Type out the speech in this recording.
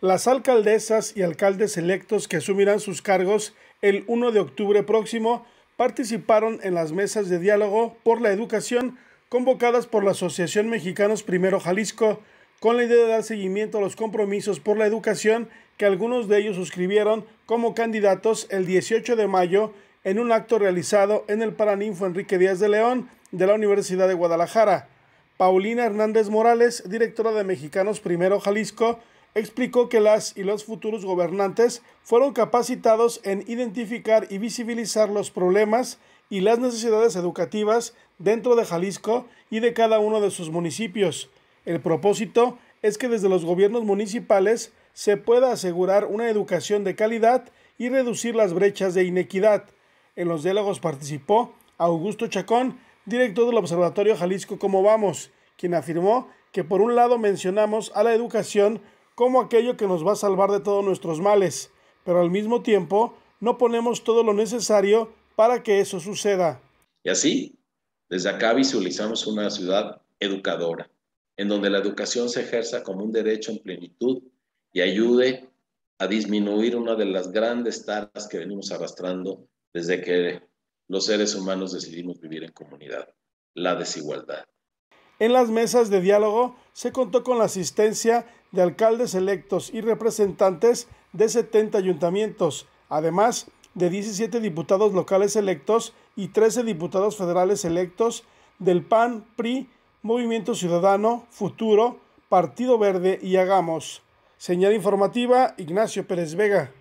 las alcaldesas y alcaldes electos que asumirán sus cargos el 1 de octubre próximo participaron en las mesas de diálogo por la educación convocadas por la Asociación Mexicanos Primero Jalisco, con la idea de dar seguimiento a los compromisos por la educación que algunos de ellos suscribieron como candidatos el 18 de mayo en un acto realizado en el Paraninfo Enrique Díaz de León de la Universidad de Guadalajara. Paulina Hernández Morales, directora de Mexicanos Primero Jalisco, explicó que las y los futuros gobernantes fueron capacitados en identificar y visibilizar los problemas y las necesidades educativas dentro de Jalisco y de cada uno de sus municipios. El propósito es que desde los gobiernos municipales se pueda asegurar una educación de calidad y reducir las brechas de inequidad. En los diálogos participó Augusto Chacón, director del Observatorio Jalisco Como Vamos, quien afirmó que por un lado mencionamos a la educación como aquello que nos va a salvar de todos nuestros males, pero al mismo tiempo no ponemos todo lo necesario para que eso suceda. Y así, desde acá visualizamos una ciudad educadora, en donde la educación se ejerza como un derecho en plenitud y ayude a disminuir una de las grandes taras que venimos arrastrando desde que los seres humanos decidimos vivir en comunidad, la desigualdad. En las mesas de diálogo se contó con la asistencia de alcaldes electos y representantes de 70 ayuntamientos, además de 17 diputados locales electos y 13 diputados federales electos del PAN, PRI, Movimiento Ciudadano, Futuro, Partido Verde y Hagamos. Señal informativa, Ignacio Pérez Vega.